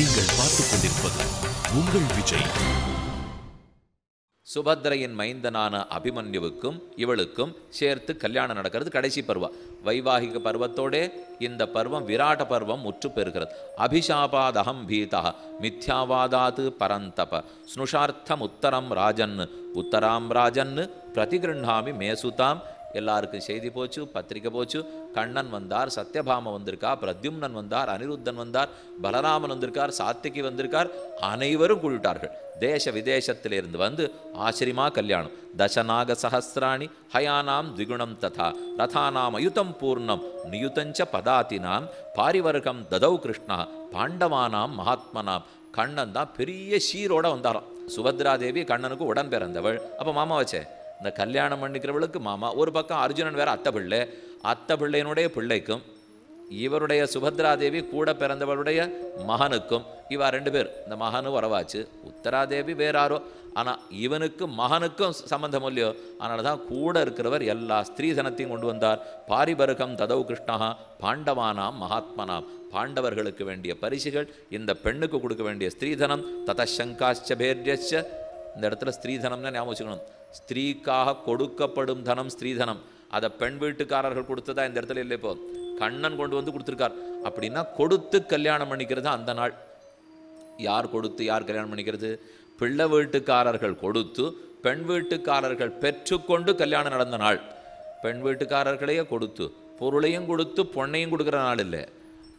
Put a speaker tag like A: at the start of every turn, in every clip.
A: நீங்கள் பார்த்துக் கொண்டிருப்பது உங்கள் விஜய் சுபத்ரையின் மைந்தனான அபிமன்யுவுக்கும் இவளுக்கும் சேர்த்து கல்யாணம் நடக்கிறது கடைசி பருவம் வைவாகிக பருவத்தோடே இந்த பருவம் விராட பருவம் முற்று பெறுகிறது அபிஷாபாதகம் பீதா மித்யாவாதாது பரந்தப ஸ்னுஷார்த்தம் உத்தரம் ராஜன் உத்தராம் ராஜன் பிரதிகிருண்ணாமி மேசுதாம் எல்லாருக்கும் செய்தி போச்சு பத்திரிக்கை போச்சு கண்ணன் வந்தார் சத்யபாம வந்திருக்கா பிரத்யும்னன் வந்தார் அனிருத்தன் வந்தார் பலராமன் வந்திருக்கார் சாத்திகி வந்திருக்கார் அனைவரும் குழுவிட்டார்கள் தேச விதேசத்திலிருந்து வந்து ஆச்சரியமா கல்யாணம் தசநாக சஹசிராணி ஹயானாம் திகுணம் ததா ரதானாம் அயுதம் பூர்ணம் நியுதஞ்ச பதாத்தினாம் பாரிவர்க்கம் ததௌ கிருஷ்ணா பாண்டவானாம் மகாத்மனாம் கண்ணன் தான் பெரிய சீரோட வந்தாராம் சுபத்ரா தேவி கண்ணனுக்கு உடன் பிறந்தவள் அப்போ மாமா வச்சே இந்த கல்யாணம் பண்ணிக்கிறவளுக்கு மாமா ஒரு பக்கம் அர்ஜுனன் வேறு அத்தை பிள்ளை அத்தை பிள்ளையினுடைய பிள்ளைக்கும் இவருடைய சுபத்ராதேவி கூட பிறந்தவளுடைய மகனுக்கும் இவா ரெண்டு பேர் இந்த மகனும் வரவாச்சு உத்தராதேவி வேறாரோ ஆனால் இவனுக்கு மகனுக்கும் சம்பந்தம் இல்லையோ அதனால தான் கூட இருக்கிறவர் எல்லா ஸ்திரீதனத்தையும் கொண்டு வந்தார் பாரிபருகம் ததவு கிருஷ்ணா பாண்டவானாம் மகாத்மனாம் பாண்டவர்களுக்கு வேண்டிய பரிசுகள் இந்த பெண்ணுக்கு கொடுக்க வேண்டிய ஸ்திரீதனம் ததசங்காச்சபேர்யச்ச இந்த இடத்துல ஸ்திரீதனம்னு ஞாபகம் வச்சுக்கணும் ஸ்திரீக்காக கொடுக்கப்படும் தனம் ஸ்திரீதனம் அதை பெண் வீட்டுக்காரர்கள் கொடுத்ததா இந்த இடத்துல இல்லை இப்போ கண்ணன் கொண்டு வந்து கொடுத்துருக்கார் அப்படின்னா கொடுத்து கல்யாணம் பண்ணிக்கிறது அந்த நாள் யார் கொடுத்து யார் கல்யாணம் பண்ணிக்கிறது பிள்ளை வீட்டுக்காரர்கள் கொடுத்து பெண் வீட்டுக்காரர்கள் பெற்றுக்கொண்டு கல்யாணம் நடந்த நாள் பெண் வீட்டுக்காரர்களையே கொடுத்து பொருளையும் கொடுத்து பொண்ணையும் கொடுக்குற நாள் இல்லை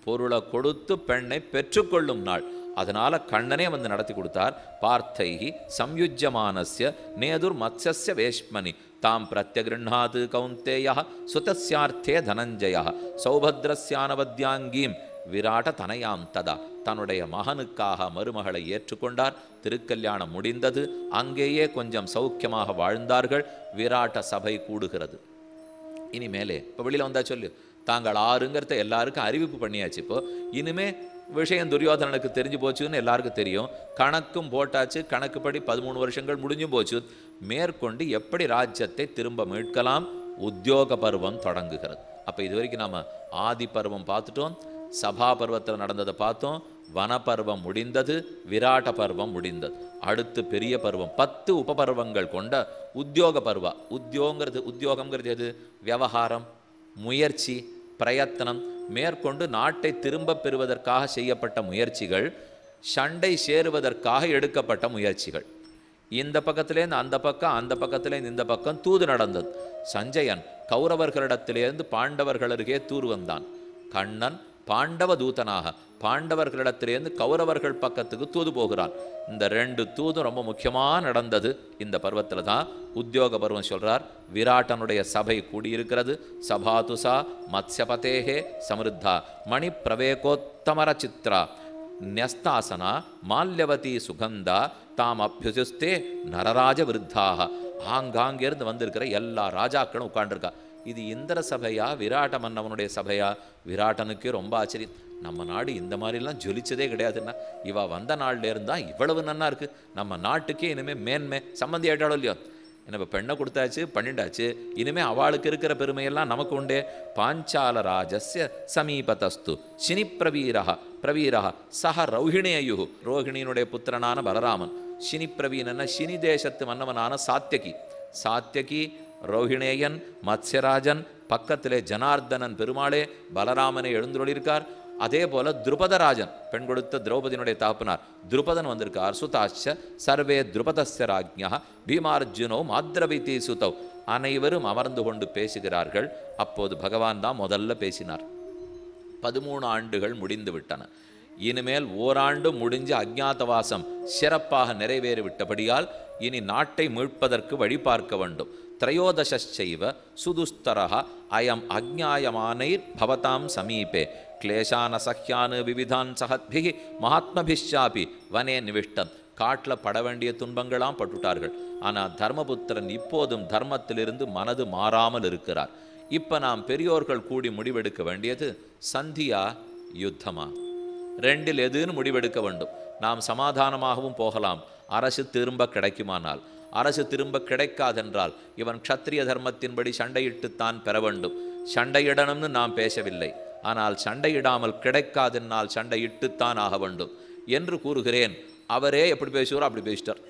A: பொருளை கொடுத்து பெண்ணை பெற்றுக்கொள்ளும் நாள் அதனால் கண்ணனே வந்து நடத்தி கொடுத்தார் பார்த்தைகி சம்யுஜ்யமானஸ்ய நேதுர் மத்ஸ்ய வேஷ்மணி தாம் பிரத்யகிருண்ணாது கௌந்தேய சுதஸ்யார்த்தே தனஞ்சய சௌபத்ரஸ்யானவத்யாங்கீம் விராட தனையாம் ததா தன்னுடைய மகனுக்காக மருமகளை ஏற்றுக்கொண்டார் திருக்கல்யாணம் முடிந்தது அங்கேயே கொஞ்சம் சௌக்கியமாக வாழ்ந்தார்கள் விராட்ட சபை கூடுகிறது இனிமேலே இப்போ வெளியில் வந்தா சொல்லு தாங்கள் ஆறுங்கிறத எல்லாருக்கும் அறிவிப்பு பண்ணியாச்சு இப்போ இனிமே விஷயம் துரியோதனனுக்கு தெரிஞ்சு போச்சுன்னு எல்லாருக்கும் தெரியும் கணக்கும் போட்டாச்சு கணக்குப்படி பதிமூணு வருஷங்கள் முடிஞ்சும் போச்சு மேற்கொண்டு எப்படி ராஜ்யத்தை திரும்ப மீட்கலாம் உத்தியோக பருவம் தொடங்குகிறது அப்போ இது வரைக்கும் நாம் ஆதி பருவம் பார்த்துட்டோம் சபா பருவத்தில் நடந்ததை பார்த்தோம் வனப்பருவம் முடிந்தது விராட்ட பருவம் முடிந்தது அடுத்து பெரிய பருவம் பத்து பருவங்கள் கொண்ட உத்தியோக பருவம் உத்தியோங்கிறது உத்தியோகங்கிறது எது விவகாரம் முயற்சி பிரயத்தனம் மேற்கொண்டு நாட்டை திரும்பப் பெறுவதற்காக செய்யப்பட்ட முயற்சிகள் சண்டை சேருவதற்காக எடுக்கப்பட்ட முயற்சிகள் இந்த பக்கத்திலேருந்து அந்த பக்கம் அந்த பக்கத்திலேருந்து இந்த பக்கம் தூது நடந்தது சஞ்சயன் கௌரவர்களிடத்திலிருந்து பாண்டவர்கள் அருகே தூர் வந்தான் கண்ணன் பாண்டவ தூதனாக பாண்டவர்களிடத்திலேருந்து கௌரவர்கள் பக்கத்துக்கு தூது போகிறான் இந்த ரெண்டு தூதும் ரொம்ப முக்கியமாக நடந்தது இந்த பருவத்தில் தான் உத்தியோக பருவம் சொல்கிறார் விராட்டனுடைய சபை கூடியிருக்கிறது சபாதுசா மத்ஸ்யபதேகே சமிருத்தா மணி பிரவேகோத்தமர சித்ரா நியஸ்தாசனா மால்யவதி சுகந்தா தாம் அபியுசிஸ்தே நரராஜ விருத்தாக ஆங்காங்கேருந்து வந்திருக்கிற எல்லா ராஜாக்களும் உட்காண்டிருக்கா இது இந்திர சபையா விராட்ட மன்னவனுடைய சபையா விராட்டனுக்கே ரொம்ப ஆச்சரியம் நம்ம நாடு இந்த மாதிரிலாம் ஜொலிச்சதே கிடையாதுன்னா இவா வந்த நாளில் தான் இவ்வளவு நன்னா இருக்குது நம்ம நாட்டுக்கே இனிமேல் மேன்மை சம்மந்தி ஆகிட்டாலும் இல்லையோ என்ன இப்போ பெண்ணை கொடுத்தாச்சு பண்ணிண்டாச்சு இனிமேல் அவளுக்கு இருக்கிற பெருமையெல்லாம் நமக்கு உண்டே பாஞ்சால ராஜஸ்ய சமீபத்தஸ்து சினி பிரவீரா பிரவீரா சஹ ரௌஹிணியு ரோஹிணியினுடைய புத்திரனான பலராமன் சினி பிரவீனன்னா சினி தேசத்து மன்னவனான சாத்தியகி சாத்தியகி ரோஹிணேயன் மத்ஸ்யராஜன் பக்கத்திலே ஜனார்தனன் பெருமாளே பலராமனை எழுந்துள்ளிருக்கார் அதே போல திருபதராஜன் பெண் கொடுத்த திரௌபதியினுடைய தாப்பினார் திருபதன் வந்திருக்கார் சுதாச்ச சர்வே திருபதஸ்ய பீமார்ஜுனோ மாத்ரவிதி சுதவ் அனைவரும் அமர்ந்து கொண்டு பேசுகிறார்கள் அப்போது பகவான் தான் முதல்ல பேசினார் பதிமூணு ஆண்டுகள் முடிந்து விட்டன இனிமேல் ஓராண்டு முடிஞ்சு அஜ்ஞாதவாசம் சிறப்பாக நிறைவேறிவிட்டபடியால் இனி நாட்டை மீட்பதற்கு வழி பார்க்க வேண்டும் ತ್ರಯೋದಶ್ಚೈವ சுதுஸ்தர அயம் ಅಜ್ಞಾಯಮಾನೈರ್ பவதாம் சமீபே ಕ್ಲೇಶಾನ சஹ்யானு விவிதான் ಸಹದ್ಭಿ மகாத்மபிஷாபி வனே நிவிஷ்டம் காட்டில் பட வேண்டிய துன்பங்களாம் பட்டுட்டார்கள் ஆனால் தர்மபுத்திரன் இப்போதும் தர்மத்திலிருந்து மனது மாறாமல் இருக்கிறார் இப்போ நாம் பெரியோர்கள் கூடி முடிவெடுக்க வேண்டியது சந்தியா யுத்தமா ரெண்டில் எதுன்னு முடிவெடுக்க வேண்டும் நாம் சமாதானமாகவும் போகலாம் அரசு திரும்ப கிடைக்குமானால் அரசு திரும்ப கிடைக்காதென்றால் இவன் க்ஷத்திரிய தர்மத்தின்படி சண்டையிட்டுத்தான் பெற வேண்டும் சண்டையிடணும்னு நாம் பேசவில்லை ஆனால் சண்டையிடாமல் கிடைக்காதென்னால் சண்டையிட்டுத்தான் ஆக வேண்டும் என்று கூறுகிறேன் அவரே எப்படி பேசுகிறோ அப்படி பேசிட்டார்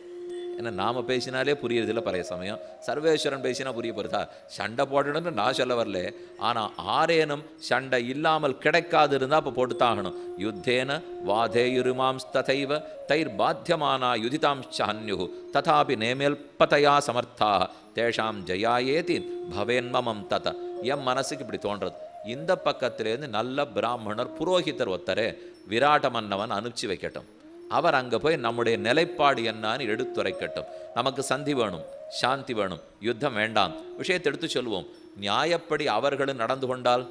A: ஏன்னா நாம் பேசினாலே புரியறதில்ல பழைய சமயம் சர்வேஸ்வரன் பேசினா புரிய போகிறதா சண்டை போடணும்னு நான் சொல்ல வரல ஆனால் ஆரேனும் சண்டை இல்லாமல் கிடைக்காது இருந்தால் அப்போ போட்டுத்தாகணும் யுத்தேன வாதே வாதேயுருமாம் ததைவ தைர் பாத்தியமானா யுதிதாம் சான்யு ததாபி நேமேல்பதையா சமர்த்தா தேஷாம் ஜயாயேதி பவேன்மமம் தத எம் மனசுக்கு இப்படி தோன்றது இந்த பக்கத்திலேருந்து நல்ல பிராமணர் புரோஹிதர் ஒத்தரே விராட மன்னவன் அனுப்பிச்சி வைக்கட்டும் அவர் அங்கே போய் நம்முடைய நிலைப்பாடு என்னான்னு எடுத்துரைக்கட்டும் நமக்கு சந்தி வேணும் சாந்தி வேணும் யுத்தம் வேண்டாம் விஷயத்தை எடுத்து சொல்வோம் நியாயப்படி அவர்களும் நடந்து கொண்டால்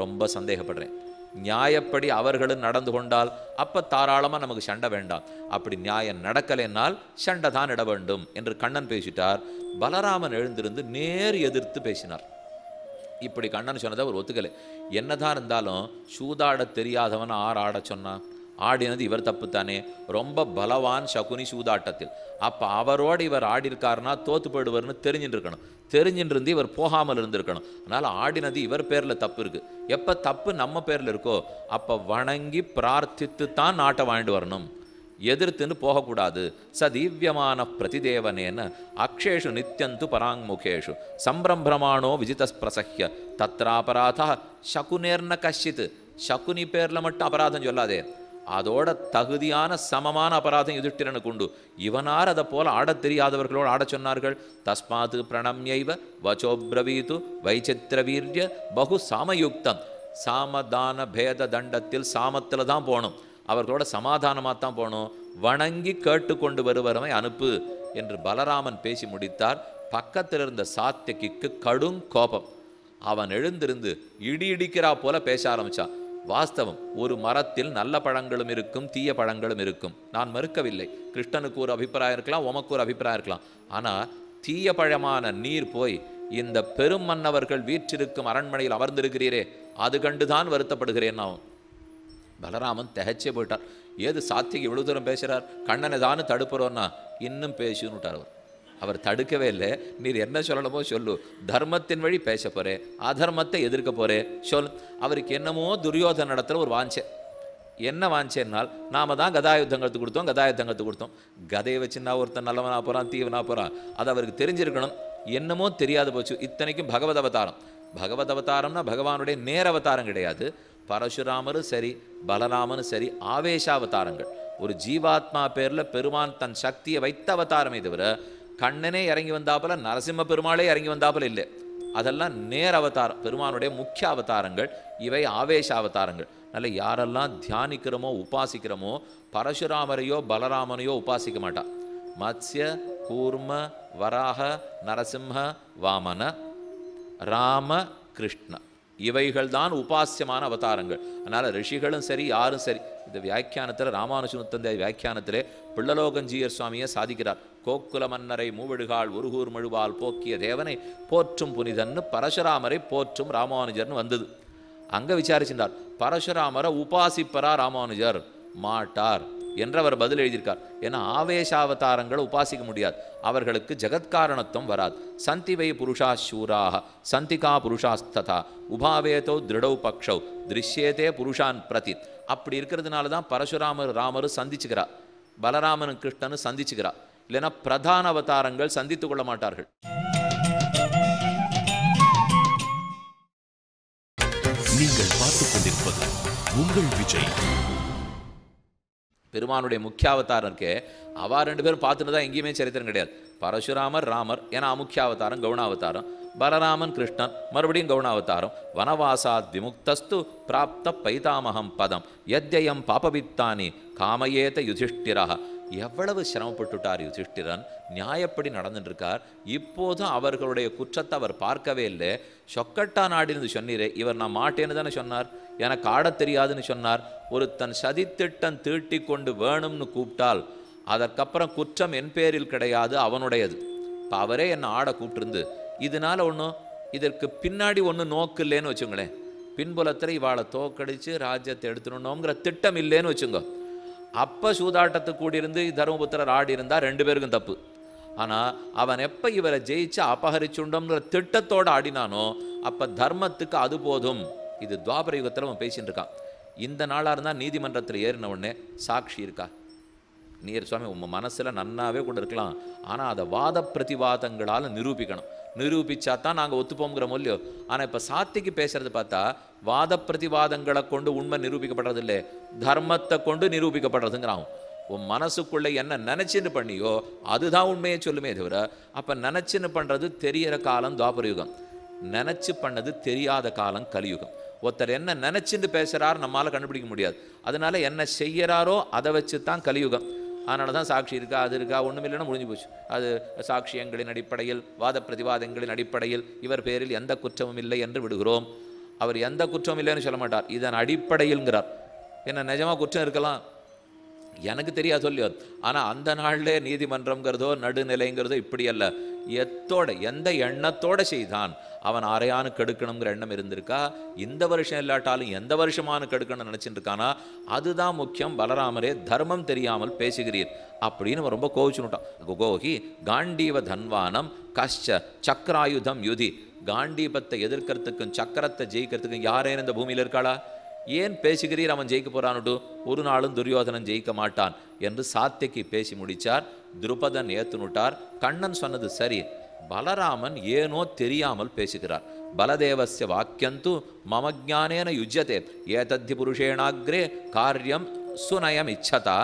A: ரொம்ப சந்தேகப்படுறேன் நியாயப்படி அவர்களும் நடந்து கொண்டால் அப்போ தாராளமாக நமக்கு சண்டை வேண்டாம் அப்படி நியாயம் நடக்கலைன்னால் சண்டை தான் இட வேண்டும் என்று கண்ணன் பேசிட்டார் பலராமன் எழுந்திருந்து நேர் எதிர்த்து பேசினார் இப்படி கண்ணன் சொன்னதை அவர் ஒத்துக்கலை என்னதான் இருந்தாலும் சூதாட தெரியாதவன் ஆறாட சொன்னான் ஆடினது இவர் தப்பு தானே ரொம்ப பலவான் சகுனி சூதாட்டத்தில் அப்போ அவரோடு இவர் இருக்காருனா தோத்து போயிடுவார்னு தெரிஞ்சுட்டு இருக்கணும் தெரிஞ்சுட்டு இருந்து இவர் போகாமல் இருந்திருக்கணும் அதனால் ஆடினது இவர் பேரில் தப்பு இருக்குது எப்போ தப்பு நம்ம பேரில் இருக்கோ அப்போ வணங்கி பிரார்த்தித்து தான் நாட்டை வாங்கிட்டு வரணும் எதிர்த்துன்னு போகக்கூடாது ச தீவியமான பிரதிதேவனேன்னு அக்ஷேஷு நித்தியந்து பராங்முகேஷு சம்பிரம்பிரமாணோ விஜித பிரசஹ்ய தத்ராபராதா சகுனேர்ன கஷித்து சகுனி பேரில் மட்டும் அபராதம் சொல்லாதே அதோட தகுதியான சமமான அபராதம் யுதிஷ்டிரனுக்கு உண்டு இவனார் அதை போல ஆடத் தெரியாதவர்களோடு ஆடச் சொன்னார்கள் தஸ்மாத்து பிரணம்யைவ வச்சோப்ரவீது வீரிய பகு சாமயுக்தம் சாமதான பேத தண்டத்தில் சாமத்தில் தான் போகணும் அவர்களோட சமாதானமாக தான் போகணும் வணங்கி கேட்டு கொண்டு வருவரமை அனுப்பு என்று பலராமன் பேசி முடித்தார் பக்கத்தில் இருந்த சாத்தியக்கிக்கு கடும் கோபம் அவன் எழுந்திருந்து இடி இடிக்கிறா போல பேச ஆரம்பித்தான் வாஸ்தவம் ஒரு மரத்தில் நல்ல பழங்களும் இருக்கும் தீய பழங்களும் இருக்கும் நான் மறுக்கவில்லை கிருஷ்ணனுக்கு ஒரு அபிப்பிராயம் இருக்கலாம் உமக்கு ஒரு அபிப்பிராயம் இருக்கலாம் ஆனால் தீய பழமான நீர் போய் இந்த பெரும் மன்னவர்கள் வீற்றிருக்கும் அரண்மனையில் அமர்ந்திருக்கிறீரே அது கண்டுதான் வருத்தப்படுகிறேன் நான் பலராமன் தகச்சே போயிட்டார் ஏது சாத்திக்கு இவ்வளோ தூரம் பேசுகிறார் கண்ணனை தானு தடுப்புறோன்னா இன்னும் விட்டார் அவர் அவர் தடுக்கவே இல்லை நீர் என்ன சொல்லணுமோ சொல்லு தர்மத்தின் வழி பேச போகிறேன் அதர்மத்தை எதிர்க்க போகிறேன் சொல் அவருக்கு என்னமோ துரியோதன நடத்துகிற ஒரு வாஞ்சை என்ன வாஞ்சேன்னால் நாம் தான் கதாயுத்தம் கற்று கொடுத்தோம் கதாயுத்தம் கற்று கொடுத்தோம் கதையை வச்சுன்னா ஒருத்தன் நல்லவனா போகிறான் தீவனா போகிறான் அது அவருக்கு தெரிஞ்சிருக்கணும் என்னமோ தெரியாது போச்சு இத்தனைக்கும் பகவத் அவதாரம் பகவத் அவதாரம்னா பகவானுடைய நேர அவதாரம் கிடையாது பரசுராமரும் சரி பலராமனும் சரி ஆவேஷ அவதாரங்கள் ஒரு ஜீவாத்மா பேரில் பெருமான் தன் சக்தியை வைத்த அவதாரமே தவிர கண்ணனே இறங்கி வந்தாப்பல நரசிம்ம பெருமாளே இறங்கி வந்தாப்பல இல்லை அதெல்லாம் நேர் அவதாரம் பெருமானுடைய முக்கிய அவதாரங்கள் இவை ஆவேச அவதாரங்கள் நல்ல யாரெல்லாம் தியானிக்கிறோமோ உபாசிக்கிறோமோ பரசுராமரையோ பலராமனையோ உபாசிக்க மாட்டான் மத்ய கூர்ம வராக நரசிம்ம வாமன ராம கிருஷ்ண இவைகள் தான் உபாசியமான அவதாரங்கள் அதனால் ரிஷிகளும் சரி யாரும் சரி இந்த வியாக்கியானத்தில் ராமானுஜன் தந்தை வியாக்கியானத்திலே பிள்ளலோகஞ்சியர் சுவாமியை சாதிக்கிறார் கோக்குல மன்னரை மூவெடுகால் ஒருகூர் மழுவால் போக்கிய தேவனை போற்றும் புனிதன்னு பரசுராமரை போற்றும் ராமானுஜர்னு வந்தது அங்கே விசாரிச்சிருந்தார் பரசுராமரை உபாசிப்பரா ராமானுஜர் மாட்டார் என்று அவர் பதில் எழுதியிருக்கார் ஏன்னா ஆவேசாவதாரங்களை உபாசிக்க முடியாது அவர்களுக்கு ஜெகத்காரணத்துவம் வராது சந்திவை புருஷா சூராக சந்திகா புருஷாஸ்ததா உபாவேதோ திருடௌ பக்ஷௌ திருஷ்யேதே புருஷான் பிரதி அப்படி இருக்கிறதுனால தான் பரசுராமர் ராமர் சந்திச்சுக்கிறார் பலராமனும் கிருஷ்ணனும் சந்திச்சுக்கிறார் இல்லைன்னா பிரதான அவதாரங்கள் சந்தித்து கொள்ள மாட்டார்கள் நீங்கள் பார்த்து கொண்டிருப்பது உங்கள் விஜய் பெருமானுடைய முக்கிய அவதாரம் இருக்கே அவா ரெண்டு பேரும் பார்த்துட்டு தான் எங்கேயுமே சரித்திரம் கிடையாது பரசுராமர் ராமர் ஏன்னா அமுக்கிய அவதாரம் கவுணாவதாரம் பலராமன் கிருஷ்ணன் மறுபடியும் கவுணாவதாரம் வனவாசாத் விமுக்தஸ்து பிராப்த பைதாமகம் பதம் எத்யம் பாபவித்தானி காமயேத யுதிஷ்டிரா எவ்வளவு சிரமப்பட்டுட்டார் யுதிஷ்டிரன் நியாயப்படி நடந்துட்டுருக்கார் இப்போதும் அவர்களுடைய குற்றத்தை அவர் பார்க்கவே இல்லை சொக்கட்டா நாடின்னு சொன்னீரே இவர் நான் மாட்டேன்னு தானே சொன்னார் எனக்கு ஆட தெரியாதுன்னு சொன்னார் ஒரு தன் சதித்திட்டம் தீட்டி கொண்டு வேணும்னு கூப்பிட்டால் அதற்கப்புறம் குற்றம் என் பேரில் கிடையாது அவனுடையது இப்போ அவரே என்னை ஆட கூப்பிட்டுருந்து இதனால் ஒன்றும் இதற்கு பின்னாடி ஒன்றும் நோக்கு இல்லைன்னு வச்சுங்களேன் பின்புலத்தில் இவாளை தோக்கடித்து ராஜ்யத்தை எடுத்துடணுங்கிற திட்டம் இல்லைன்னு வச்சுங்க அப்போ சூதாட்டத்துக்கு கூடியிருந்து தர்மபுத்திரர் ஆடி இருந்தால் ரெண்டு பேருக்கும் தப்பு ஆனால் அவன் எப்போ இவரை ஜெயிச்சு அபகரிச்சுண்டோம்ங்கிற திட்டத்தோடு ஆடினானோ அப்போ தர்மத்துக்கு அது போதும் இது துவாபர யுகத்தில் அவன் பேசிகிட்டு இருக்கான் இந்த நாளாக இருந்தால் நீதிமன்றத்தில் ஏறின உடனே சாட்சி இருக்கா நீர் சுவாமி உங்கள் மனசில் நன்னாவே கூட இருக்கலாம் ஆனால் அதை வாத பிரதிவாதங்களால் நிரூபிக்கணும் நிரூபித்தா தான் நாங்கள் ஒத்துப்போங்கிறோம் இல்லையோ ஆனால் இப்போ சாத்திக்கு பேசுறது பார்த்தா வாத பிரதிவாதங்களை கொண்டு உண்மை நிரூபிக்கப்படுறது இல்லை தர்மத்தை கொண்டு நிரூபிக்கப்படுறதுங்கிறான் உன் மனசுக்குள்ளே என்ன நினச்சின்னு பண்ணியோ அதுதான் உண்மையை சொல்லுமே தவிர அப்போ நினச்சின்னு பண்ணுறது தெரியிற காலம் துவாபரயுகம் நினச்சி பண்ணது தெரியாத காலம் கலியுகம் ஒருத்தர் என்ன நினச்சின்னு பேசுகிறாரு நம்மளால் கண்டுபிடிக்க முடியாது அதனால் என்ன செய்கிறாரோ அதை வச்சு தான் கலியுகம் அதனால தான் சாட்சி இருக்கா அது இருக்கா ஒன்றும் இல்லைன்னா முடிஞ்சு போச்சு அது சாட்சியங்களின் அடிப்படையில் வாத பிரதிவாதங்களின் அடிப்படையில் இவர் பேரில் எந்த குற்றமும் இல்லை என்று விடுகிறோம் அவர் எந்த குற்றமும் இல்லைன்னு சொல்ல மாட்டார் இதன் அடிப்படையில்ங்கிறார் என்ன நிஜமாக குற்றம் இருக்கலாம் எனக்கு தெரியாது சொல்லியோ ஆனால் அந்த நாளிலே நீதிமன்றங்கிறதோ நடுநிலைங்கிறதோ இப்படி அல்ல எத்தோட எந்த எண்ணத்தோடு செய்தான் அவன் ஆரையானுக்கு எடுக்கணுங்கிற எண்ணம் இருந்திருக்கா இந்த வருஷம் இல்லாட்டாலும் எந்த வருஷமானு கெடுக்கணும்னு நினச்சிட்டு இருக்கானா அதுதான் முக்கியம் பலராமரே தர்மம் தெரியாமல் பேசுகிறீர் அப்படின்னு ரொம்ப கோவிச்சுட்டான் குகோகி காண்டீவ தன்வானம் கஷ்ட சக்கராயுதம் யுதி காண்டீபத்தை எதிர்க்கிறதுக்கும் சக்கரத்தை ஜெயிக்கிறதுக்கும் யாரேன்னு இந்த பூமியில் இருக்காளா ஏன் பேசுகிறீர் அவன் ஜெயிக்க போறானுட்டு ஒரு நாளும் துரியோதனன் ஜெயிக்க மாட்டான் என்று சாத்தியக்கு பேசி முடித்தார் துருபதன் ஏத்துனுட்டார் கண்ணன் சொன்னது சரி பலராமன் ஏனோ தெரியாமல் பேசுகிறார் பலதேவசிய வாக்கியந்து மம ஜானேன யுஜ்யதே ஏதத்தி புருஷேனாகிரே காரியம் சுனயம் இச்சதா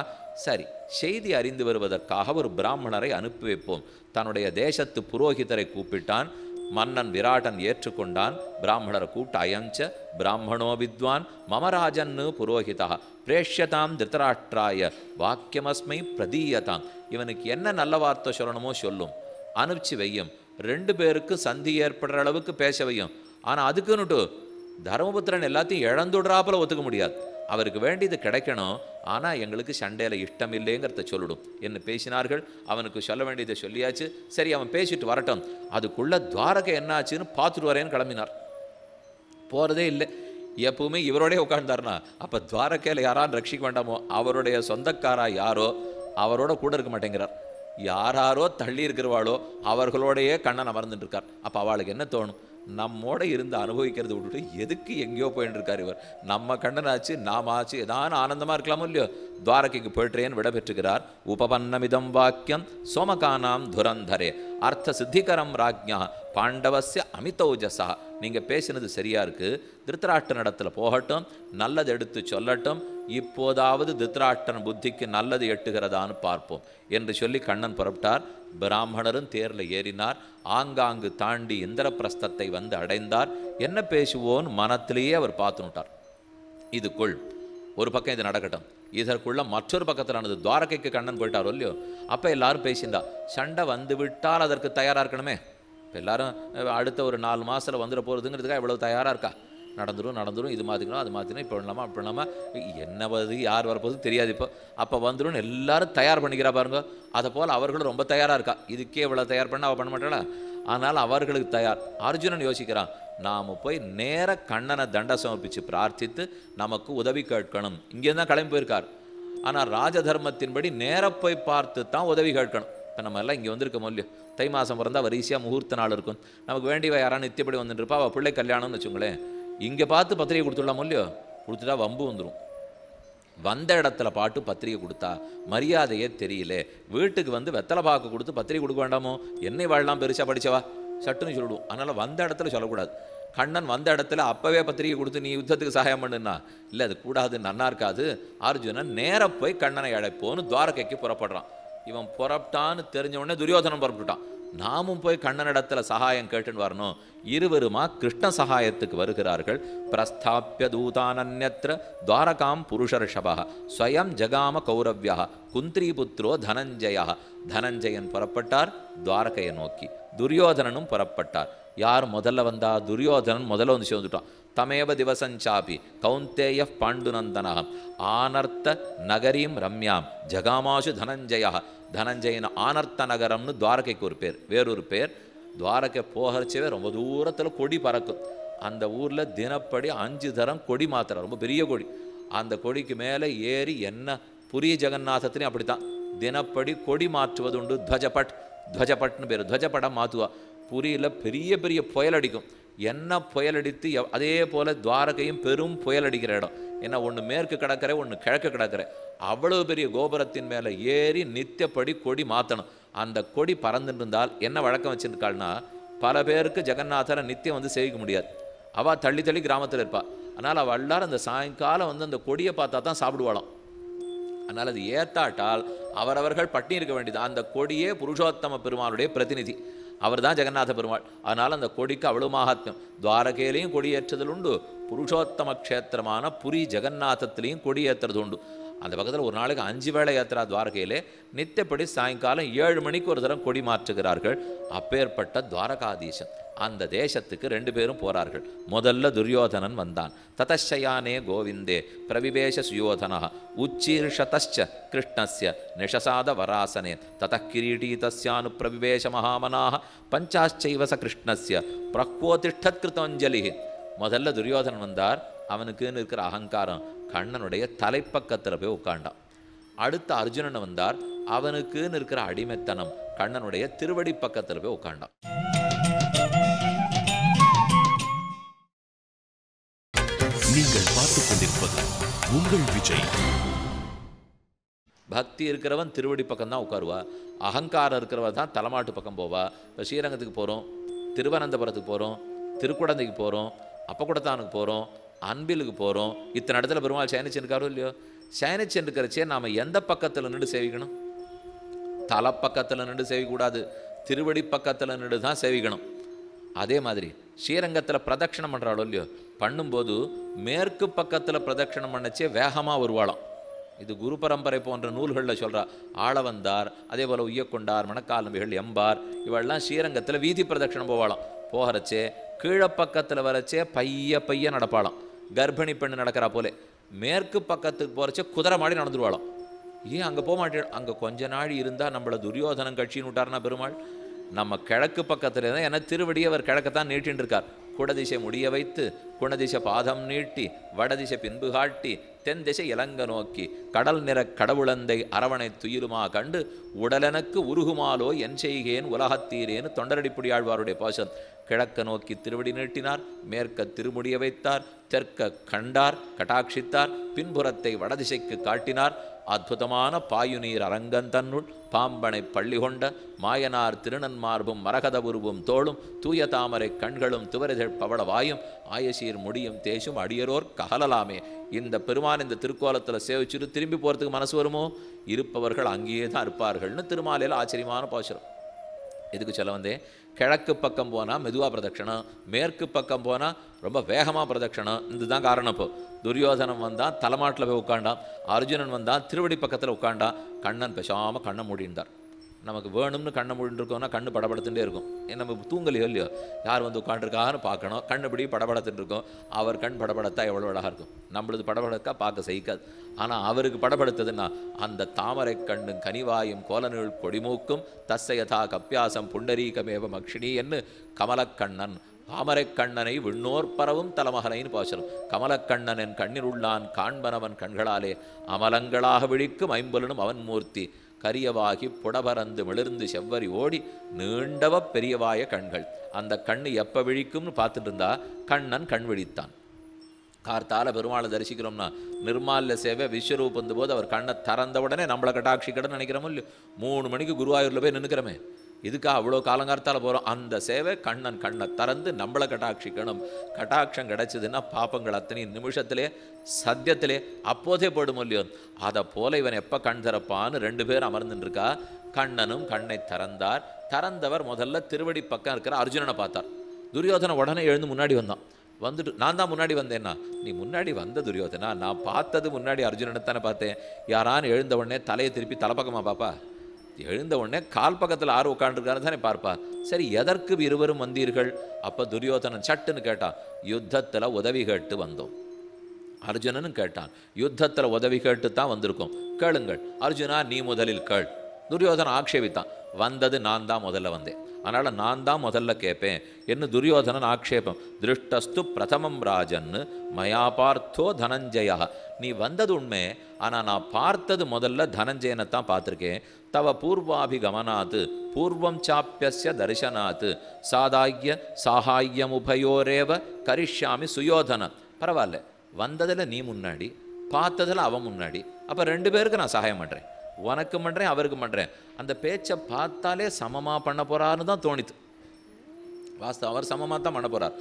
A: சரி செய்தி அறிந்து வருவதற்காக ஒரு பிராமணரை அனுப்பி வைப்போம் தன்னுடைய தேசத்து புரோகிதரை கூப்பிட்டான் மன்னன் விராட்டன் ஏற்றுக்கொண்டான் பிராமணர் கூட்ட அயஞ்ச பிராமணோ வித்வான் மமராஜன்னு புரோகிதா பிரேஷ்யதாம் திருத்தராஷ்டிராய வாக்கியமஸ்மை பிரதீயதாம் இவனுக்கு என்ன நல்ல வார்த்தை சொல்லணுமோ சொல்லும் அனுப்பிச்சு வையும் ரெண்டு பேருக்கும் சந்தி ஏற்படுற அளவுக்கு பேச வையும் ஆனால் அதுக்குன்னுட்டு தர்மபுத்திரன் எல்லாத்தையும் இழந்துடுறாப்பில் ஒத்துக்க முடியாது அவருக்கு வேண்டியது கிடைக்கணும் ஆனால் எங்களுக்கு சண்டையில் இஷ்டம் இல்லைங்கிறத சொல்லிடும் என்ன பேசினார்கள் அவனுக்கு சொல்ல வேண்டியதை சொல்லியாச்சு சரி அவன் பேசிட்டு வரட்டும் அதுக்குள்ளே துவாரகை என்னாச்சுன்னு பார்த்துட்டு வரேன்னு கிளம்பினார் போகிறதே இல்லை எப்பவுமே இவரோடே உட்காந்துருனா அப்போ துவாரக்கையில் யாரான்னு ரட்சிக்க வேண்டாமோ அவருடைய சொந்தக்காரா யாரோ அவரோட கூட இருக்க மாட்டேங்கிறார் யாராரோ தள்ளி இருக்கிறவாளோ அவர்களோடையே கண்ணன் அமர்ந்துட்டு இருக்கார் அப்போ அவளுக்கு என்ன தோணும் நம்மோட இருந்து அனுபவிக்கிறத விட்டுட்டு எதுக்கு எங்கேயோ போயின்னு இருக்கார் இவர் நம்ம கண்டனாச்சு நாம் ஆச்சு ஏதான ஆனந்தமாக இருக்கலாமோ இல்லையோ துவாரகைக்கு போயிட்டேன்னு விடப்பெற்றுகிறார் உபபன்னமிதம் வாக்கியம் சோமகானாம் துரந்தரே அர்த்த சித்திகரம் ராஜ்யா பாண்டவச அமிதௌஜசா நீங்கள் பேசினது சரியாக இருக்குது திருத்தராட்ட நடத்தில் போகட்டும் நல்லது எடுத்து சொல்லட்டும் இப்போதாவது திருத்தராட்டன் புத்திக்கு நல்லது எட்டுகிறதான்னு பார்ப்போம் என்று சொல்லி கண்ணன் புறப்பட்டார் பிராமணரும் தேரில் ஏறினார் ஆங்காங்கு தாண்டி பிரஸ்தத்தை வந்து அடைந்தார் என்ன பேசுவோன்னு மனத்திலேயே அவர் பார்த்துனுட்டார் இதுக்குள் ஒரு பக்கம் இது நடக்கட்டும் இதற்குள்ள மற்றொரு பக்கத்தில் நடந்தது துவாரகைக்கு கண்ணன் போயிட்டாரோ இல்லையோ அப்போ எல்லாரும் பேசிண்டா சண்டை வந்து விட்டால் அதற்கு தயாராக இருக்கணுமே இப்போ எல்லாரும் அடுத்த ஒரு நாலு மாதத்தில் வந்துட போகிறதுங்கிறதுக்காக எவ்வளோ தயாராக இருக்கா நடந்துடும் நடந்துடும் இது மாற்றிக்கணும் அது மாற்றிக்கணும் இப்போ இல்லாமல் அப்படி இல்லாமல் என்ன வருது யார் வரப்போகுது தெரியாது இப்போ அப்போ வந்துடும் எல்லாரும் தயார் பண்ணிக்கிறா பாருங்க அதை போல் அவர்களும் ரொம்ப தயாராக இருக்கா இதுக்கே இவ்வளோ தயார் பண்ணால் அவள் பண்ண மாட்டாளா ஆனால் அவர்களுக்கு தயார் அர்ஜுனன் யோசிக்கிறான் நாம் போய் நேர கண்ணனை தண்ட சமர்ப்பித்து பிரார்த்தித்து நமக்கு உதவி கேட்கணும் இங்கேருந்து தான் கிளம்பி போயிருக்கார் ஆனால் தர்மத்தின்படி நேர போய் பார்த்து தான் உதவி கேட்கணும் இப்போ நம்ம எல்லாம் இங்கே வந்திருக்க முடியல தை மாதம் பிறந்தால் வரிசையாக முகூர்த்த நாள் இருக்கும் நமக்கு வேண்டியவ யாரான்னு நித்தியப்படி வந்துட்டுருப்பா அவள் பிள்ளை கல்யாணம்னு வச்சுங்களேன் இங்கே பார்த்து பத்திரிகை கொடுத்துடலாமோ இல்லையோ கொடுத்துட்டா வம்பு வந்துடும் வந்த இடத்துல பாட்டு பத்திரிகை கொடுத்தா மரியாதையே தெரியல வீட்டுக்கு வந்து வெத்தலை பாக்கு கொடுத்து பத்திரிகை கொடுக்க வேண்டாமோ என்னை வாழலாம் பெருசாக படித்தவா சட்டுன்னு சொல்லிவிடும் அதனால் வந்த இடத்துல சொல்லக்கூடாது கண்ணன் வந்த இடத்துல அப்போவே பத்திரிகை கொடுத்து நீ யுத்தத்துக்கு சகாயம் பண்ணுனா இல்லை அது கூடாது நன்னா இருக்காது அர்ஜுனன் நேராக போய் கண்ணனை அழைப்போன்னு துவாரகைக்கு புறப்படுறான் இவன் புறப்பட்டான்னு தெரிஞ்ச உடனே துரியோதனம் புறப்பட்டுட்டான் நாமும் போய் கண்ணனிடத்தில் சகாயம் கேட்டுன்னு வரணும் இருவருமா கிருஷ்ண சகாயத்துக்கு வருகிறார்கள் பிரஸ்தாபிய தூதானன்யத்திர துவாரகாம் புருஷர்ஷபா ஸ்வயம் ஜகாம கௌரவ்யா குந்திரிபுத்ரோ தனஞ்சயா தனஞ்சயன் புறப்பட்டார் துவாரகையை நோக்கி துரியோதனனும் புறப்பட்டார் யார் முதல்ல வந்தா துரியோதனன் முதல்ல வந்து சேர்ந்துட்டான் தமேவ திவசஞ்சாபி கௌந்தேய பாண்டுநந்தன ஆனர்த்த நகரீம் ரம்யாம் ஜகாமாசு தனஞ்சய தனஞ்சயன் ஆனர்த்த நகரம்னு துவாரகைக்கு ஒரு பேர் வேறொரு பேர் துவாரகை போகிறச்சவே ரொம்ப தூரத்தில் கொடி பறக்கும் அந்த ஊரில் தினப்படி அஞ்சு தரம் கொடி மாத்திரம் ரொம்ப பெரிய கொடி அந்த கொடிக்கு மேலே ஏறி என்ன புரிய ஜெகநாதத்துலேயும் அப்படித்தான் தினப்படி கொடி மாற்றுவது உண்டு துவஜபட் துவஜபட்னு பேர் துவஜபடம் மாற்றுவா புரியில் பெரிய பெரிய புயல் அடிக்கும் என்ன புயலடித்து அதே போல் துவாரகையும் பெரும் புயலடிக்கிற இடம் ஏன்னா ஒன்று மேற்கு கிடக்கிற ஒன்று கிழக்கு கிடக்கிற அவ்வளோ பெரிய கோபுரத்தின் மேலே ஏறி நித்தியப்படி கொடி மாற்றணும் அந்த கொடி பறந்துட்டு இருந்தால் என்ன வழக்கம் வச்சுருக்காள்னா பல பேருக்கு ஜெகநாதரை நித்தியம் வந்து செய்விக்க முடியாது அவள் தள்ளி தள்ளி கிராமத்தில் இருப்பாள் அதனால் அவள் எல்லாரும் அந்த சாயங்காலம் வந்து அந்த கொடியை பார்த்தா தான் சாப்பிடுவாளாம் அதனால் அது ஏத்தாட்டால் அவரவர்கள் பட்டினி இருக்க வேண்டியது அந்த கொடியே புருஷோத்தம பெருமானுடைய பிரதிநிதி அவர் தான் ஜெகநாத பெருமாள் அதனால் அந்த கொடிக்கு அவ்வளோ மகாத்மியம் துவாரகையிலையும் கொடியேற்றதில் உண்டு புருஷோத்தம க்ஷேத்திரமான புரி ஜெகநாதத்திலையும் கொடியேற்றுறது உண்டு அந்த பக்கத்தில் ஒரு நாளைக்கு அஞ்சு வேளை ஏற்றுறா துவாரகையிலே நித்தப்படி சாயங்காலம் ஏழு மணிக்கு ஒரு தரம் கொடி மாற்றுகிறார்கள் அப்பேற்பட்ட துவாரகாதீசன் அந்த தேசத்துக்கு ரெண்டு பேரும் போகிறார்கள் முதல்ல துரியோதனன் வந்தான் ததஷயானே கோவிந்தே பிரவிவேஷ சுயோதனா உச்சீர்ஷதச்ச கிருஷ்ணஸ்ய நிஷசாத வராசனே தத கிரீடீதஸ்யானு பிரவிவேச மகாமனாக பஞ்சாச்சைவ ச கிருஷ்ணஸ்ய பிரக்கோதிஷ்டத்கிருத்தஞ்சலி முதல்ல துரியோதனன் வந்தார் அவனுக்குன்னு இருக்கிற அகங்காரம் கண்ணனுடைய தலைப்பக்கத்தில் போய் உட்காண்டான் அடுத்த அர்ஜுனன் வந்தார் அவனுக்குன்னு இருக்கிற அடிமைத்தனம் கண்ணனுடைய திருவடி பக்கத்தில் போய் உட்காண்டான் நீங்கள் பார்த்து கொண்டிருப்பது உங்கள் விஜய் பக்தி இருக்கிறவன் திருவடி பக்கம் தான் உட்காருவா அகங்காரம் இருக்கிறவன் தான் தலைமாட்டு பக்கம் போவா இப்போ ஸ்ரீரங்கத்துக்கு போகிறோம் திருவனந்தபுரத்துக்கு போகிறோம் திருக்குடந்தைக்கு போகிறோம் அப்பக்குடத்தானுக்கு போகிறோம் அன்பிலுக்கு போகிறோம் இத்தனை இடத்துல பெருமாள் சயனிச்சிருக்காரோ இல்லையோ சயனிச்சிருக்கிறச்சே நாம் எந்த பக்கத்தில் நின்று சேவிக்கணும் தலை பக்கத்தில் நின்று சேவிக்கக்கூடாது திருவடி பக்கத்தில் நின்று தான் சேவிக்கணும் அதே மாதிரி ஸ்ரீரங்கத்தில் பிரதட்சிணம் பண்ணுறாளோ இல்லையோ பண்ணும்போது மேற்கு பக்கத்தில் பிரதட்சிணம் பண்ணச்சே வேகமாக வருவாளாம் இது குரு பரம்பரை போன்ற நூல்களில் சொல்கிறா வந்தார் அதே போல் உய்யக்கொண்டார் மணக்காலம்பிகள் எம்பார் இவெல்லாம் ஸ்ரீரங்கத்தில் வீதி பிரதட்சிணம் போவாளாம் போகிறச்சே பக்கத்தில் வரச்சே பைய பைய நடப்பாளாம் கர்ப்பிணி பெண்ணு நடக்கிறா போலே மேற்கு பக்கத்துக்கு போகிறச்சே குதிரை மாடி நடந்துருவாளாம் ஏன் அங்கே போக மாட்டேன் அங்கே கொஞ்ச நாள் இருந்தால் நம்மளை துரியோதனம் கட்சின்னு விட்டார்னா பெருமாள் நம்ம கிழக்கு பக்கத்தில் தான் ஏன்னா திருவடி அவர் கிழக்கத்தான் நீட்டின்னு இருக்கார் குடதிசை முடிய வைத்து குணதிசை பாதம் நீட்டி வடதிசை பின்பு காட்டி தென் திசை இலங்க நோக்கி கடல் நிற கடவுளந்தை அரவணை துயிலுமா கண்டு உடலெனக்கு உருகுமாலோ என் செய்கேன் உலகத்தீரேன்னு தொண்டரடிப்புடியாழ்வாருடைய பாசம் கிழக்க நோக்கி திருவடி நீட்டினார் மேற்க திருமுடிய வைத்தார் தெற்க கண்டார் கட்டாட்சித்தார் பின்புறத்தை வடதிசைக்கு காட்டினார் அற்புதமான பாயுநீர் அரங்கந்தன்னுள் பாம்பனை பள்ளி கொண்ட மாயனார் திருநன்மார்பும் மரகத உருவும் தோளும் தூய தாமரை கண்களும் துவரிதழ் வாயும் ஆயசீர் முடியும் தேசும் அடியரோர் ககலலாமே இந்த பெருமான் இந்த திருக்கோலத்தில் சேவிச்சுட்டு திரும்பி போகிறதுக்கு மனசு வருமோ இருப்பவர்கள் அங்கேயே தான் இருப்பார்கள்னு திருமாலையில் ஆச்சரியமான பாசுரம் எதுக்கு சொல்ல வந்தேன் கிழக்கு பக்கம் போனால் மெதுவாக பிரதட்சணம் மேற்கு பக்கம் போனால் ரொம்ப வேகமாக பிரதட்சணம் இதுதான் காரணம் இப்போது துரியோதனம் வந்தான் தலைமாட்டில் போய் உட்காண்டான் அர்ஜுனன் வந்தான் திருவடி பக்கத்தில் உட்காண்டான் கண்ணன் பெஷாமல் கண்ணை மூடிந்தார் நமக்கு வேணும்னு கண்ணை மூடிட்டுருக்கோம்னா கண்ணு படபடுத்துட்டே இருக்கும் நம்ம தூங்கலையோ இல்லையோ யார் வந்து உட்காண்டிருக்காருன்னு பார்க்கணும் கண்ணு இப்படி படபடத்துட்டு இருக்கோம் அவர் கண் படபடத்தா எவ்வளோ அழகாக இருக்கும் நம்மளது படபடக்கா பார்க்க சகிக்காது ஆனால் அவருக்கு படபடுத்ததுன்னா அந்த தாமரை கண்ணும் கனிவாயும் கோலநூல் கொடிமூக்கும் தசையதா கப்பியாசம் புண்டரீகமேவ மக்ஷினி என்று கமலக்கண்ணன் தாமரைக்கண்ணனை விண்ணோர் பரவும் தலமகனைன்னு பாசனம் கமலக்கண்ணனின் உள்ளான் காண்பனவன் கண்களாலே அமலங்களாக விழிக்கும் ஐம்பலனும் அவன் மூர்த்தி கரியவாகி புடபரந்து மிளிர்ந்து செவ்வரி ஓடி நீண்டவ பெரியவாய கண்கள் அந்த கண்ணு எப்போ விழிக்கும்னு பார்த்துட்டு இருந்தா கண்ணன் கண் விழித்தான் கார்த்தால பெருமாளை தரிசிக்கிறோம்னா நிர்மால்ய சேவை விஸ்வரூபம் போது அவர் கண்ணை திறந்த உடனே நம்மளை கடன் நினைக்கிறோமோ இல்லையோ மூணு மணிக்கு குருவாயூரில் போய் நின்றுக்கிறோமே இதுக்காக அவ்வளோ காலங்காலத்தால் போகிறோம் அந்த சேவை கண்ணன் கண்ணை திறந்து நம்மளை கட்டாட்சிக்கணும் கட்டாட்சம் கிடச்சிதுன்னா பாப்பங்கள் அத்தனை நிமிஷத்திலே சத்தியத்திலே அப்போதே போடும் இல்லையோ அதை போல இவன் எப்போ கண் திறப்பான்னு ரெண்டு பேர் அமர்ந்துட்டுருக்கா கண்ணனும் கண்ணை திறந்தார் திறந்தவர் முதல்ல திருவடி பக்கம் இருக்கிற அர்ஜுனனை பார்த்தார் துரியோதனை உடனே எழுந்து முன்னாடி வந்தான் வந்துட்டு நான் தான் முன்னாடி வந்தேன்னா நீ முன்னாடி வந்த துரியோதனா நான் பார்த்தது முன்னாடி அர்ஜுனனை தானே பார்த்தேன் யாரான்னு எழுந்த உடனே தலையை திருப்பி தலைப்பக்கமா பாப்பா எழுந்த உடனே கால் பக்கத்தில் ஆறு உட்காண்டிருக்காரு தானே பார்ப்பா சரி எதற்கு இருவரும் வந்தீர்கள் அப்போ துரியோதனன் சட்டுன்னு கேட்டான் யுத்தத்தில் உதவி கேட்டு வந்தோம் அர்ஜுனனும் கேட்டான் யுத்தத்தில் உதவி கேட்டு தான் வந்திருக்கோம் கேளுங்கள் அர்ஜுனா நீ முதலில் கேள் துரியோதனன் ஆக்ஷேபித்தான் வந்தது நான் தான் முதல்ல வந்தேன் அதனால் நான் தான் முதல்ல கேட்பேன் என்ன துரியோதனன் ஆக்ஷேபம் திருஷ்டஸ்து பிரதமம் ராஜன் மயா பார்த்தோ தனஞ்சயா நீ வந்தது உண்மை ஆனால் நான் பார்த்தது முதல்ல தனஞ்சயனை தான் பார்த்துருக்கேன் தவ பூர்வாபிகமனாத் பூர்வம் சாப்பியஸ்ய தரிசனாத் சாதாய சாகாயமுபயோரேவ கரிஷாமி சுயோதன பரவாயில்ல வந்ததில் நீ முன்னாடி பார்த்ததில் அவன் முன்னாடி அப்போ ரெண்டு பேருக்கு நான் சகாயம் பண்ணுறேன் உனக்கு பண்ணுறேன் அவருக்கு பண்ணுறேன் அந்த பேச்சை பார்த்தாலே சமமாக பண்ண போகிறாருன்னு தான் தோணித்து வாஸ்து அவர் சமமாக தான் பண்ண போகிறார்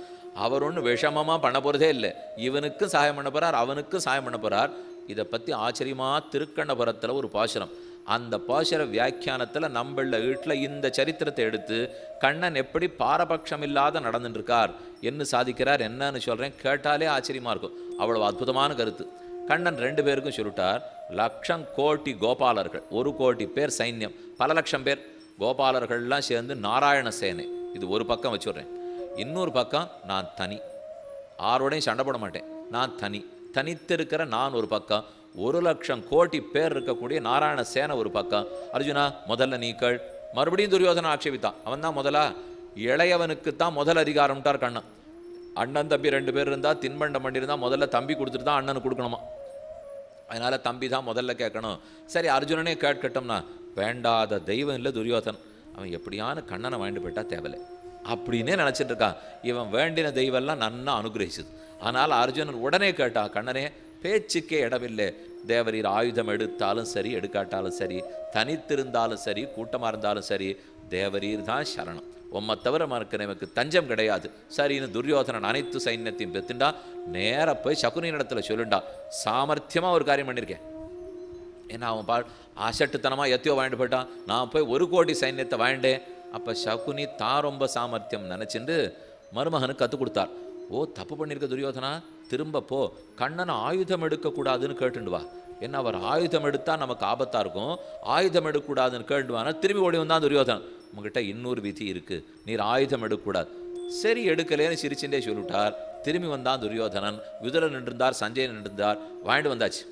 A: அவர் ஒன்றும் விஷமமாக பண்ண போகிறதே இல்லை இவனுக்கும் சாயம் பண்ண போகிறார் அவனுக்கும் சாயம் பண்ண போகிறார் இதை பற்றி ஆச்சரியமாக திருக்கண்ணபுரத்தில் ஒரு பாசுரம் அந்த பாசுர வியாக்கியானத்தில் நம்மள வீட்டில் இந்த சரித்திரத்தை எடுத்து கண்ணன் எப்படி பாரபட்சம் இல்லாத நடந்துட்டுருக்கார் என்ன சாதிக்கிறார் என்னன்னு சொல்கிறேன் கேட்டாலே ஆச்சரியமாக இருக்கும் அவ்வளோ அற்புதமான கருத்து கண்ணன் ரெண்டு பேருக்கும் சொல்லிட்டார் லட்சம் கோட்டி கோபாலர்கள் ஒரு கோட்டி பேர் சைன்யம் பல லட்சம் பேர் கோபாலர்கள்லாம் சேர்ந்து நாராயண சேனை இது ஒரு பக்கம் வச்சுடுறேன் இன்னொரு பக்கம் நான் தனி ஆரோடையும் சண்டை போட மாட்டேன் நான் தனி தனித்திருக்கிற நான் ஒரு பக்கம் ஒரு லட்சம் கோட்டி பேர் இருக்கக்கூடிய நாராயண சேனை ஒரு பக்கம் அர்ஜுனா முதல்ல நீக்கள் மறுபடியும் துரியோதனை ஆட்சேபித்தான் அவன் தான் முதலா இளையவனுக்கு தான் முதல் அதிகாரம்ட்டார் கண்ணன் அண்ணன் தம்பி ரெண்டு பேர் இருந்தால் தின்பண்டம் பண்ணியிருந்தால் முதல்ல தம்பி கொடுத்துட்டு தான் அண்ணனுக்கு கொடுக்கணுமா அதனால் தம்பி தான் முதல்ல கேட்கணும் சரி அர்ஜுனனே கேட்கட்டோம்னா வேண்டாத தெய்வம் இல்லை துரியோதன் அவன் எப்படியான கண்ணனை வாங்கிட்டு போயிட்டா தேவலை அப்படின்னே நினச்சிட்டு இருக்கான் இவன் வேண்டின தெய்வம்லாம் நன்னா அனுகிரகிச்சது ஆனால் அர்ஜுனன் உடனே கேட்டான் கண்ணனே பேச்சுக்கே இடமில்லை தேவரீர் ஆயுதம் எடுத்தாலும் சரி எடுக்காட்டாலும் சரி தனித்திருந்தாலும் சரி கூட்டமாக இருந்தாலும் சரி தேவரீர் தான் சரணம் உம்மை தவிர மறுக்கிறவனுக்கு தஞ்சம் கிடையாது சரின்னு துரியோதனன் அனைத்து சைன்யத்தையும் பெத்துண்டா நேராக போய் சகுனி இடத்துல சொல்லுண்டா சாமர்த்தியமாக ஒரு காரியம் பண்ணியிருக்கேன் ஏன்னா அவன் பா ஆசட்டுத்தனமாக எத்தையோ வாங்கிட்டு போயிட்டான் நான் போய் ஒரு கோடி சைன்யத்தை வாங்கிட்டேன் அப்போ சகுனி தான் ரொம்ப சாமர்த்தியம் நினச்சிண்டு மருமகனுக்கு கற்றுக் கொடுத்தார் ஓ தப்பு பண்ணியிருக்க துரியோதனா திரும்ப போ கண்ணனை ஆயுதம் எடுக்கக்கூடாதுன்னு கேட்டுண்டு வா ஏன்னா அவர் ஆயுதம் எடுத்தால் நமக்கு ஆபத்தாக இருக்கும் ஆயுதம் எடுக்கக்கூடாதுன்னு கேட்டுவானா திரும்பி ஓடி வந்தான் துரியோதனன் உங்ககிட்ட இன்னொரு விதி இருக்குது நீர் ஆயுதம் எடுக்கக்கூடாது சரி எடுக்கலேன்னு சிரிச்சுட்டே சொல்லிவிட்டார் திரும்பி வந்தான் துரியோதனன் விதுரன் நின்றிருந்தார் சஞ்சய் நின்றிருந்தார் வாங்கிட்டு வந்தாச்சு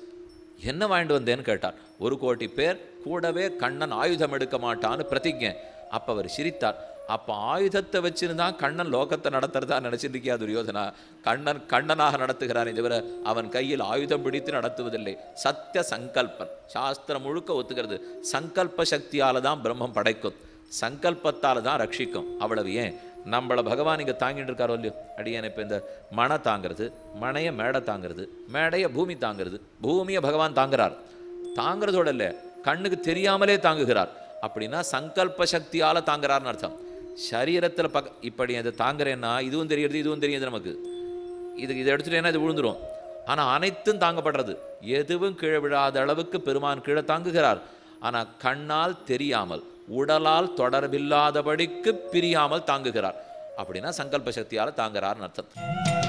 A: என்ன வாங்கிட்டு வந்தேன்னு கேட்டார் ஒரு கோடி பேர் கூடவே கண்ணன் ஆயுதம் எடுக்க மாட்டான்னு பிரதிஜை அப்போ அவர் சிரித்தார் அப்போ ஆயுதத்தை வச்சிருந்தா கண்ணன் லோகத்தை நடத்துறதா நினச்சிருக்கியா துரியோதனா கண்ணன் கண்ணனாக நடத்துகிறார் தவிர அவன் கையில் ஆயுதம் பிடித்து நடத்துவதில்லை சத்திய சங்கல்பன் சாஸ்திரம் முழுக்க ஒத்துக்கிறது சங்கல்ப சக்தியால் தான் பிரம்மம் படைக்கும் சங்கல்பத்தால் தான் ரட்சிக்கும் அவ்வளவு ஏன் நம்மளை பகவான் இங்கே தாங்கிட்டு இருக்காரோ இல்லையோ அடியான இப்போ இந்த மனை தாங்கிறது மனையை மேடை தாங்கிறது மேடையை பூமி தாங்கிறது பூமியை பகவான் தாங்குறார் தாங்கிறதோட இல்லை கண்ணுக்கு தெரியாமலே தாங்குகிறார் அப்படின்னா சங்கல்ப சக்தியால் தாங்குறார்னு அர்த்தம் சரீரத்தில் பக்க இப்படி அதை தாங்குறேன்னா இதுவும் தெரியறது இதுவும் தெரியுது நமக்கு இது இதை எடுத்துட்டேன்னா இது விழுந்துடும் ஆனால் அனைத்தும் தாங்கப்படுறது எதுவும் கீழே விழாத அளவுக்கு பெருமான் கீழே தாங்குகிறார் ஆனால் கண்ணால் தெரியாமல் உடலால் தொடர்பில்லாதபடிக்கு பிரியாமல் தாங்குகிறார் அப்படின்னா சங்கல்ப சக்தியால் தாங்குறார்னு அர்த்தம்